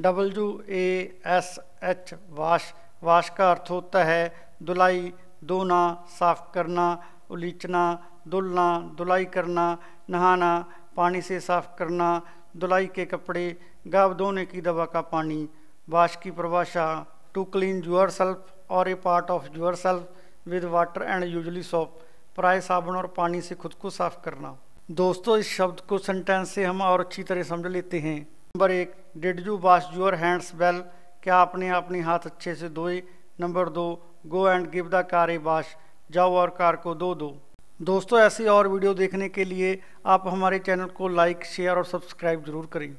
W A S H wash wash का अर्थ होता है दुलाई धोना साफ करना उलीचना धुलना दुलाई करना नहाना पानी से साफ करना दुलाई के कपड़े गाव धोने की दवा का पानी वाश की परिभाषा टू क्लीन यूअर सेल्फ और a part of yourself with water and usually soap प्राय साबुन और पानी से खुद को साफ करना दोस्तों इस शब्द को सेंटेंस से हम और अच्छी तरह समझ लेते हैं नंबर एक did you wash your hands well क्या आपने अपने हाथ अच्छे से धोए नंबर दो go and give the car a wash जाओ और कार को दो दो दोस्तों ऐसी और वीडियो देखने के लिए आप हमारे चैनल को लाइक शेयर और सब्सक्राइब जरूर करें